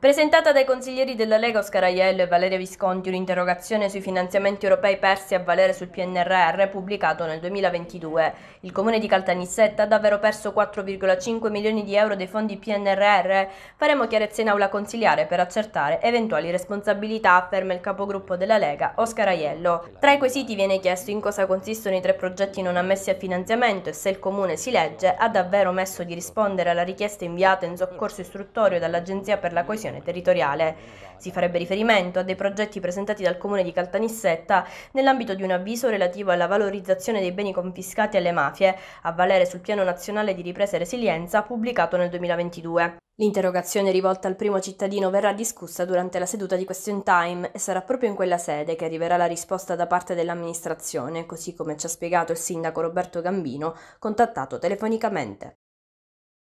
Presentata dai consiglieri della Lega Oscar Aiello e Valeria Visconti un'interrogazione sui finanziamenti europei persi a valere sul PNRR pubblicato nel 2022. Il comune di Caltanissetta ha davvero perso 4,5 milioni di euro dei fondi PNRR? Faremo chiarezza in aula consiliare per accertare eventuali responsabilità, afferma il capogruppo della Lega Oscar Aiello. Tra i quesiti viene chiesto in cosa consistono i tre progetti non ammessi a finanziamento e se il comune si legge ha davvero messo di rispondere alla richiesta inviata in soccorso istruttorio dall'Agenzia per la coesione pianificazione territoriale. Si farebbe riferimento a dei progetti presentati dal comune di Caltanissetta nell'ambito di un avviso relativo alla valorizzazione dei beni confiscati alle mafie, a valere sul Piano Nazionale di Ripresa e Resilienza pubblicato nel 2022. L'interrogazione rivolta al primo cittadino verrà discussa durante la seduta di question time e sarà proprio in quella sede che arriverà la risposta da parte dell'amministrazione, così come ci ha spiegato il sindaco Roberto Gambino, contattato telefonicamente.